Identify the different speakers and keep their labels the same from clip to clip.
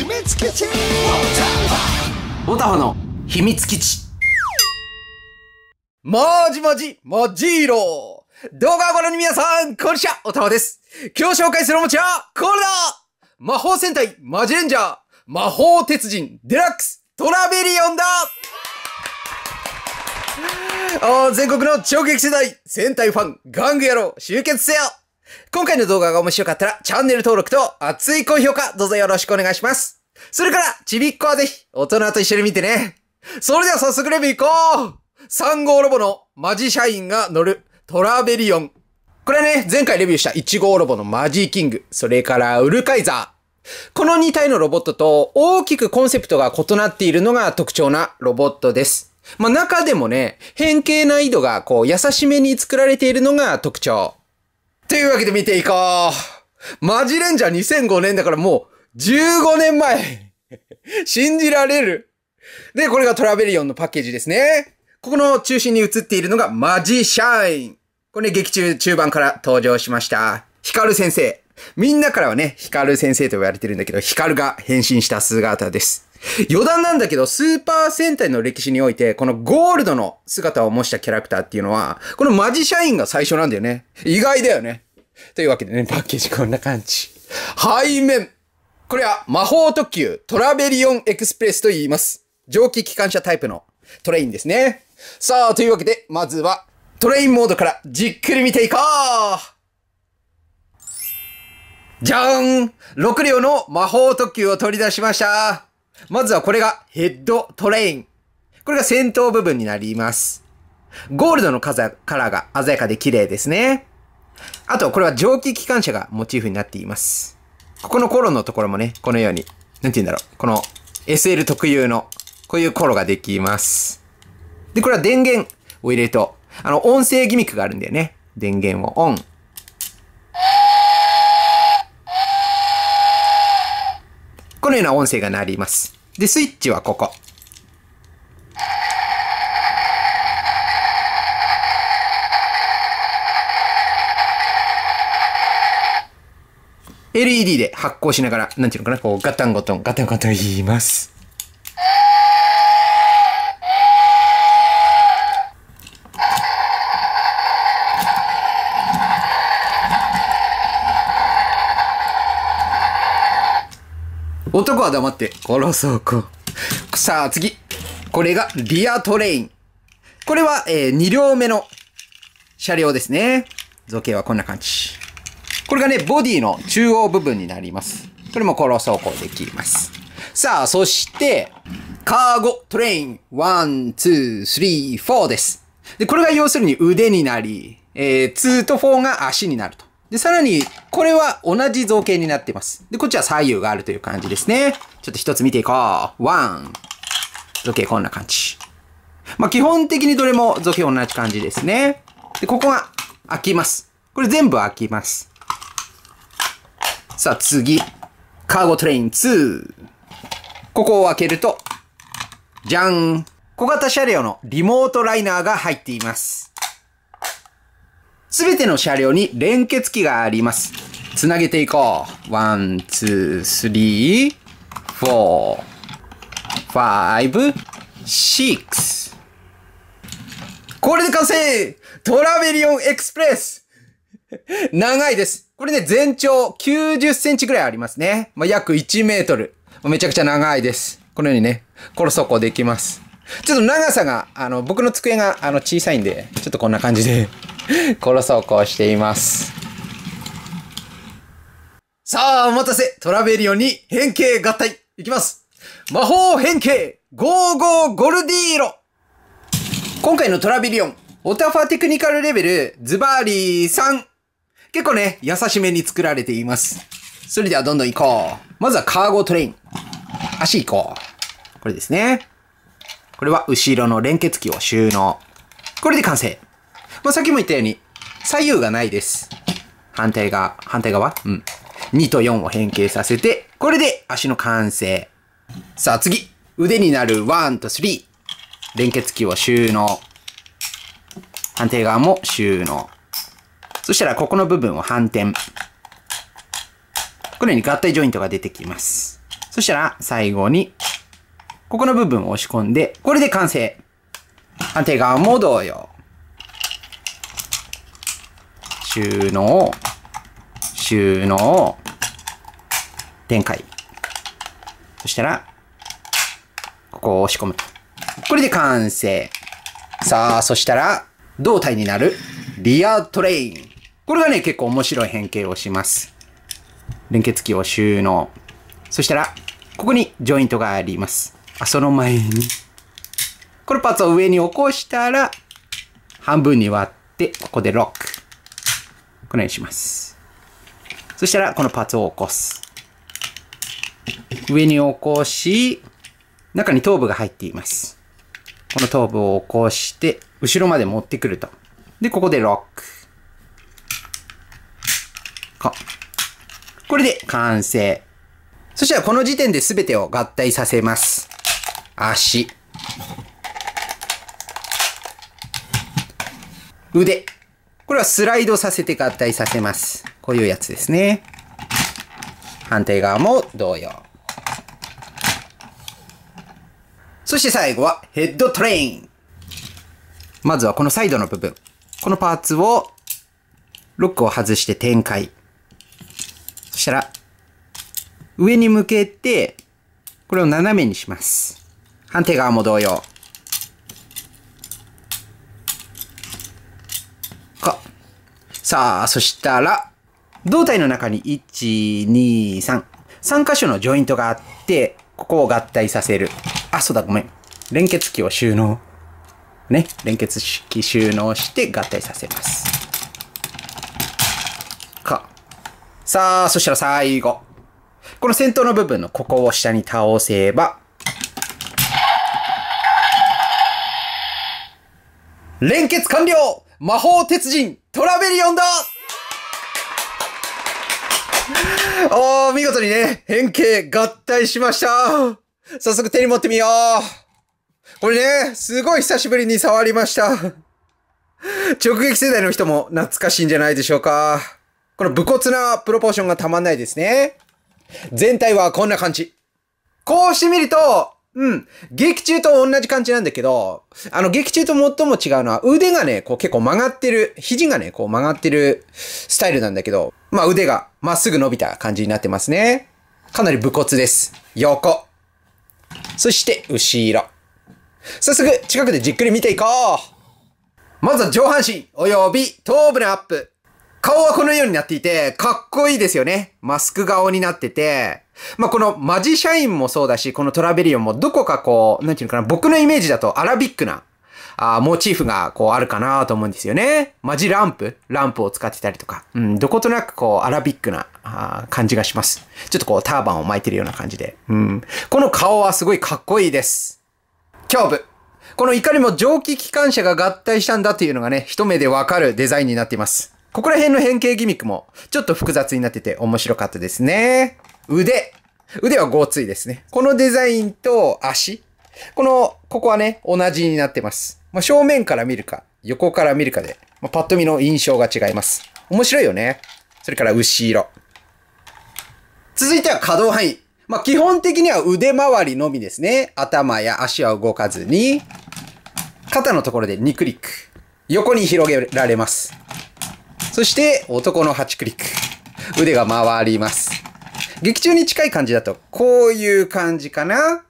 Speaker 1: 秘密基地オタファの秘密基地マジマジマジー動画をご覧の皆さん、こんにちは、オタファです。今日紹介するおもちゃは、これだ魔法戦隊、マジレンジャー、魔法鉄人、デラックス、トラベリオンだ全国の超激世代、戦隊ファン、玩具野郎、集結せよ今回の動画が面白かったら、チャンネル登録と熱い高評価、どうぞよろしくお願いします。それから、ちびっこはぜひ、大人と一緒に見てね。それでは早速レビュー行こう !3 号ロボのマジ社員が乗るトラベリオン。これね、前回レビューした1号ロボのマジーキング、それからウルカイザー。この2体のロボットと大きくコンセプトが異なっているのが特徴なロボットです。まあ、中でもね、変形難易度がこう優しめに作られているのが特徴。というわけで見ていこうマジレンジャー2005年だからもう15年前 信じられるで、これがトラベリオンのパッケージですね。ここの中心に映っているのがマジシャイン。これ、ね、劇中中盤から登場しました。ヒカル先生。みんなからはね、ヒカル先生と言われてるんだけど、ヒカルが変身した姿です。余談なんだけど、スーパー戦隊の歴史において、このゴールドの姿を模したキャラクターっていうのは、このマジシャインが最初なんだよね。意外だよね。というわけでね、パッケージこんな感じ。背面これは魔法特急トラベリオンエクスプレスと言います。蒸気機関車タイプのトレインですね。さあ、というわけで、まずはトレインモードからじっくり見ていこうじゃーん !6 両の魔法特急を取り出しましたまずはこれがヘッドトレイン。これが先頭部分になります。ゴールドのカラーが鮮やかで綺麗ですね。あと、これは蒸気機関車がモチーフになっています。ここのコロのところもね、このように、なんて言うんだろう。この SL 特有の、こういうコロができます。で、これは電源を入れると、あの、音声ギミックがあるんだよね。電源をオン。このような音声が鳴ります。で、スイッチはここ。LED で発光しながら、なんていうのかな、こう、ガタンゴトン、ガタンゴトン言います。男は黙って殺そうか。さあ、次。これがリアトレイン。これは、えー、2両目の車両ですね。造形はこんな感じ。これがね、ボディの中央部分になります。これもこの走行できます。さあ、そして、カーゴトレイン、ワン、ツー、スリー、フォーです。で、これが要するに腕になり、えー、2と4が足になると。で、さらに、これは同じ造形になってます。で、こっちは左右があるという感じですね。ちょっと一つ見ていこう。ワン。造形こんな感じ。まあ、基本的にどれも造形同じ感じですね。で、ここが開きます。これ全部開きます。さあ次。カーゴトレイン2。ここを開けると、じゃん小型車両のリモートライナーが入っています。すべての車両に連結器があります。つなげていこう。ワン、ツー、スリー、フォー、ファイブ、シックス。これで完成トラベリオンエクスプレス長いですこれね、全長90センチぐらいありますね。まあ、約1メートル。めちゃくちゃ長いです。このようにね、コロソコできます。ちょっと長さが、あの、僕の机が、あの、小さいんで、ちょっとこんな感じで コロソコしています。さあ、お待たせトラベリオンに変形合体いきます魔法変形ゴーゴーゴルディーロ今回のトラベリオン、オタファテクニカルレベル、ズバリ3。結構ね、優しめに作られています。それではどんどん行こう。まずはカーゴトレイン。足行こう。これですね。これは後ろの連結器を収納。これで完成。まあ、さっきも言ったように、左右がないです。反対側、反対側うん。2と4を変形させて、これで足の完成。さあ次。腕になる1と3。連結器を収納。反対側も収納。そしたらここの部分を反転。このように合体ジョイントが出てきます。そしたら最後に、ここの部分を押し込んで、これで完成。反対側も同様。収納、収納、展開。そしたら、ここを押し込むこれで完成。さあ、そしたら、胴体になるリアトレイン。これがね、結構面白い変形をします。連結器を収納。そしたら、ここにジョイントがあります。あ、その前に。このパーツを上に起こしたら、半分に割って、ここでロック。このようにします。そしたら、このパーツを起こす。上に起こし、中に頭部が入っています。この頭部を起こして、後ろまで持ってくると。で、ここでロック。か。これで完成。そしたらこの時点で全てを合体させます。足。腕。これはスライドさせて合体させます。こういうやつですね。反対側も同様。そして最後はヘッドトレイン。まずはこのサイドの部分。このパーツをロックを外して展開。したら、上に向けて、これを斜めにします。反対側も同様。か。さあ、そしたら、胴体の中に1、2、3。3箇所のジョイントがあって、ここを合体させる。あ、そうだ、ごめん。連結器を収納。ね、連結式収納して合体させます。さあ、そしたら最後。この先頭の部分のここを下に倒せば、連結完了魔法鉄人トラベリオンだおー、見事にね、変形合体しました早速手に持ってみようこれね、すごい久しぶりに触りました直撃世代の人も懐かしいんじゃないでしょうかこの武骨なプロポーションがたまんないですね。全体はこんな感じ。こうしてみると、うん。劇中と同じ感じなんだけど、あの、劇中と最も違うのは、腕がね、こう結構曲がってる、肘がね、こう曲がってるスタイルなんだけど、まあ腕がまっすぐ伸びた感じになってますね。かなり武骨です。横。そして、後ろ。早速、近くでじっくり見ていこうまずは上半身、および頭部のアップ。顔はこのようになっていて、かっこいいですよね。マスク顔になってて、まあ、このマジシャインもそうだし、このトラベリオンもどこかこう、なんていうのかな、僕のイメージだとアラビックな、あモチーフがこうあるかなと思うんですよね。マジランプランプを使ってたりとか、うん、どことなくこうアラビックなあ感じがします。ちょっとこうターバンを巻いてるような感じで。うん、この顔はすごいかっこいいです。胸部。このいかにも蒸気機関車が合体したんだというのがね、一目でわかるデザインになっています。ここら辺の変形ギミックも、ちょっと複雑になってて面白かったですね。腕。腕はごついですね。このデザインと足。この、ここはね、同じになってます。まあ、正面から見るか、横から見るかで、まあ、パッと見の印象が違います。面白いよね。それから後ろ。続いては可動範囲。まあ、基本的には腕周りのみですね。頭や足は動かずに、肩のところで2クリック。横に広げられます。そして、男の8クリック。腕が回ります。劇中に近い感じだと、こういう感じかな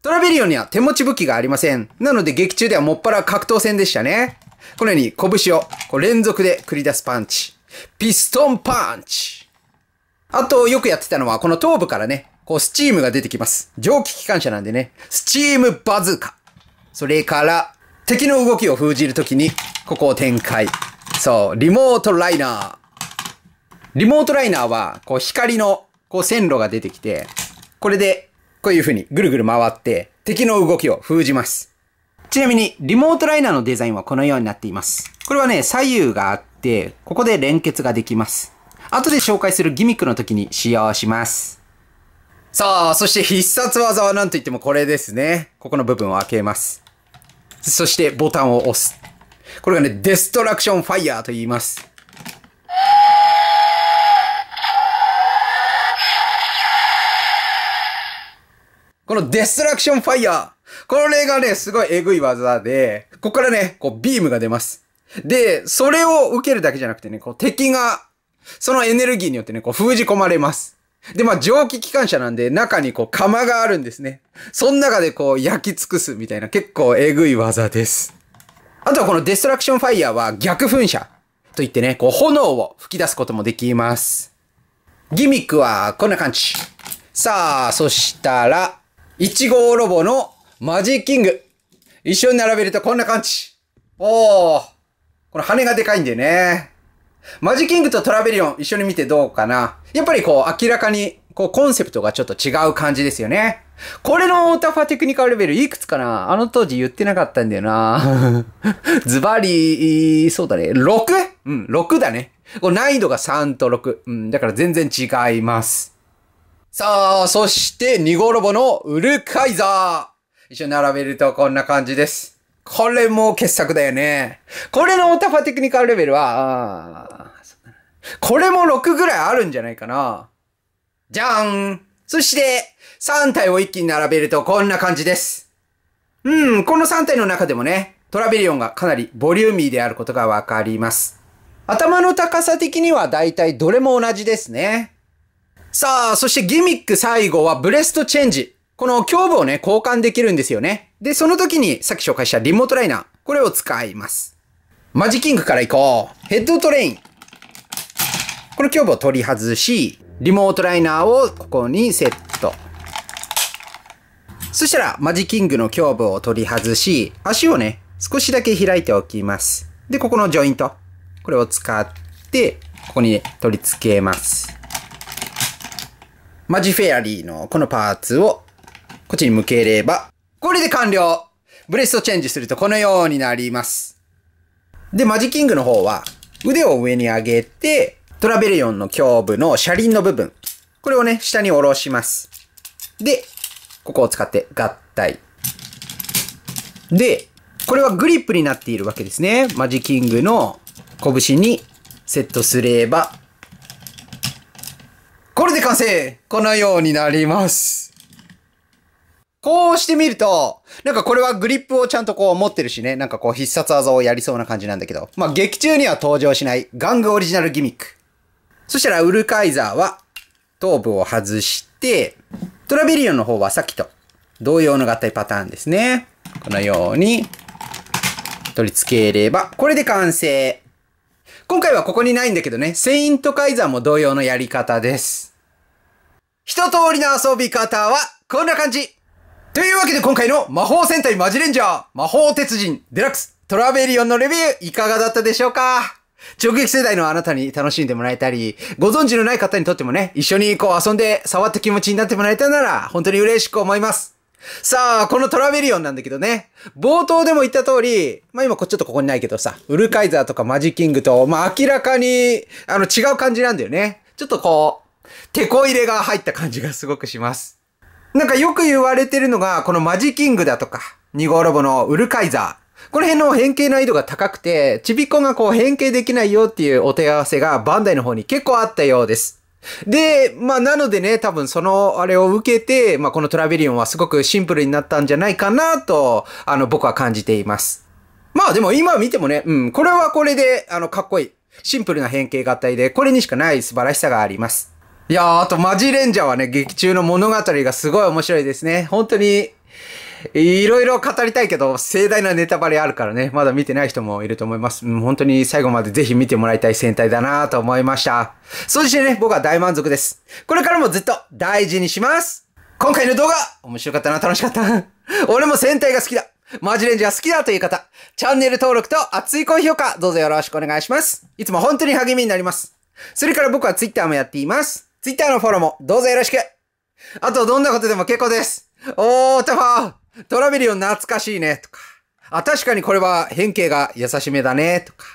Speaker 1: トラベリオンには手持ち武器がありません。なので劇中ではもっぱら格闘戦でしたね。このように拳をこう連続で繰り出すパンチ。ピストンパンチ。あと、よくやってたのは、この頭部からね、こうスチームが出てきます。蒸気機関車なんでね、スチームバズーカ。それから、敵の動きを封じるときに、ここを展開。そう、リモートライナー。リモートライナーは、こう光の、こう線路が出てきて、これで、こういう風にぐるぐる回って、敵の動きを封じます。ちなみに、リモートライナーのデザインはこのようになっています。これはね、左右があって、ここで連結ができます。後で紹介するギミックの時に使用します。さあ、そして必殺技は何と言ってもこれですね。ここの部分を開けます。そしてボタンを押す。これがね、デストラクションファイヤーと言います。このデストラクションファイヤー。これがね、すごいエグい技で、ここからね、こうビームが出ます。で、それを受けるだけじゃなくてね、こう敵が、そのエネルギーによってね、こう封じ込まれます。で、まあ蒸気機関車なんで中にこう釜があるんですね。その中でこう焼き尽くすみたいな結構エグい技です。あとはこのデストラクションファイヤーは逆噴射といってね、こう炎を吹き出すこともできます。ギミックはこんな感じ。さあ、そしたら、1号ロボのマジキング。一緒に並べるとこんな感じ。おー。この羽がでかいんでね。マジキングとトラベリオン一緒に見てどうかな。やっぱりこう明らかにこうコンセプトがちょっと違う感じですよね。これのオタファテクニカルレベルいくつかなあの当時言ってなかったんだよな ズバリ、そうだね。6? うん、6だね。こう、難易度が3と6。うん、だから全然違います。さあ、そしてニゴロボのウルカイザー。一緒に並べるとこんな感じです。これも傑作だよね。これのオタファテクニカルレベルは、これも6ぐらいあるんじゃないかな。じゃーんそして、3体を一気に並べるとこんな感じです。うん、この3体の中でもね、トラベリオンがかなりボリューミーであることがわかります。頭の高さ的にはだいたいどれも同じですね。さあ、そしてギミック最後はブレストチェンジ。この胸部をね、交換できるんですよね。で、その時にさっき紹介したリモートライナー。これを使います。マジキングから行こう。ヘッドトレイン。この胸部を取り外し、リモートライナーをここにセット。そしたら、マジキングの胸部を取り外し、足をね、少しだけ開いておきます。で、ここのジョイント。これを使って、ここに、ね、取り付けます。マジフェアリーのこのパーツを、こっちに向ければ、これで完了ブレストチェンジするとこのようになります。で、マジキングの方は、腕を上に上げて、トラベリオンの胸部の車輪の部分。これをね、下に下ろします。で、ここを使って合体。で、これはグリップになっているわけですね。マジキングの拳にセットすれば。これで完成このようになります。こうしてみると、なんかこれはグリップをちゃんとこう持ってるしね、なんかこう必殺技をやりそうな感じなんだけど、まあ劇中には登場しない玩具オリジナルギミック。そしたらウルカイザーは頭部を外して、トラベリオンの方はさっきと同様の合体パターンですね。このように取り付ければ、これで完成。今回はここにないんだけどね、セイントカイザーも同様のやり方です。一通りの遊び方はこんな感じというわけで今回の魔法戦隊マジレンジャー魔法鉄人デラックストラベリオンのレビューいかがだったでしょうか直撃世代のあなたに楽しんでもらえたり、ご存知のない方にとってもね、一緒にこう遊んで触った気持ちになってもらえたなら、本当に嬉しく思います。さあ、このトラベリオンなんだけどね、冒頭でも言った通り、まあ今こちょっとここにないけどさ、ウルカイザーとかマジキングと、まあ明らかに、あの違う感じなんだよね。ちょっとこう、テこ入れが入った感じがすごくします。なんかよく言われてるのが、このマジキングだとか、ニゴロボのウルカイザー、この辺の変形難易度が高くて、ちびっこがこう変形できないよっていうお手合わせがバンダイの方に結構あったようです。で、まあなのでね、多分そのあれを受けて、まあこのトラベリオンはすごくシンプルになったんじゃないかなと、あの僕は感じています。まあでも今見てもね、うん、これはこれで、あの、かっこいい。シンプルな変形合体で、これにしかない素晴らしさがあります。いやー、あとマジレンジャーはね、劇中の物語がすごい面白いですね。本当に、いろいろ語りたいけど、盛大なネタバレあるからね、まだ見てない人もいると思います。本当に最後までぜひ見てもらいたい戦隊だなと思いました。そうしてね、僕は大満足です。これからもずっと大事にします今回の動画、面白かったな、楽しかった。俺も戦隊が好きだ。マジレンジャー好きだという方、チャンネル登録と熱い高評価、どうぞよろしくお願いします。いつも本当に励みになります。それから僕は Twitter もやっています。Twitter のフォローもどうぞよろしく。あと、どんなことでも結構です。おー、たまートラベリオン懐かしいね、とか。あ、確かにこれは変形が優しめだね、とか。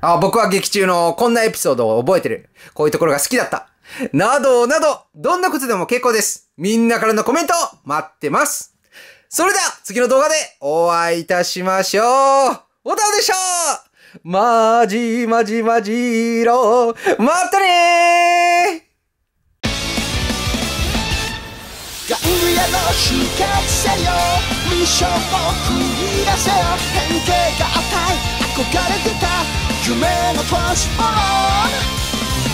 Speaker 1: あ、僕は劇中のこんなエピソードを覚えてる。こういうところが好きだった。などなど、どんなことでも結構です。みんなからのコメント待ってます。それでは次の動画でお会いいたしましょう。おたおでしょうまじまじまじろまったねー外部への秘訣せよミッションを繰り出せよ変形が与え憧れてた夢のトランスフォー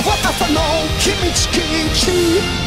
Speaker 1: ム若さの秘密基地